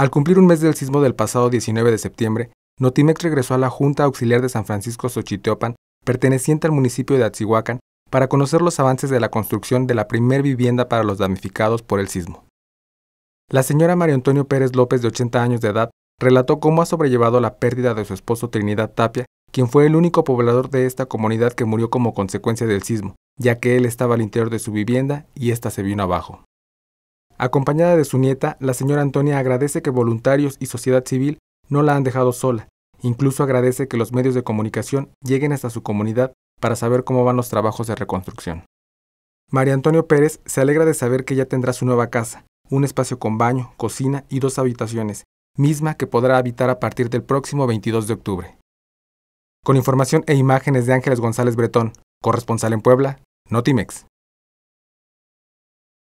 Al cumplir un mes del sismo del pasado 19 de septiembre, Notimex regresó a la Junta Auxiliar de San Francisco Xochiteopan, perteneciente al municipio de Atzihuacán, para conocer los avances de la construcción de la primer vivienda para los damnificados por el sismo. La señora María Antonio Pérez López, de 80 años de edad, relató cómo ha sobrellevado la pérdida de su esposo Trinidad Tapia, quien fue el único poblador de esta comunidad que murió como consecuencia del sismo, ya que él estaba al interior de su vivienda y ésta se vino abajo. Acompañada de su nieta, la señora Antonia agradece que voluntarios y sociedad civil no la han dejado sola. Incluso agradece que los medios de comunicación lleguen hasta su comunidad para saber cómo van los trabajos de reconstrucción. María Antonio Pérez se alegra de saber que ya tendrá su nueva casa, un espacio con baño, cocina y dos habitaciones, misma que podrá habitar a partir del próximo 22 de octubre. Con información e imágenes de Ángeles González Bretón, corresponsal en Puebla, Notimex.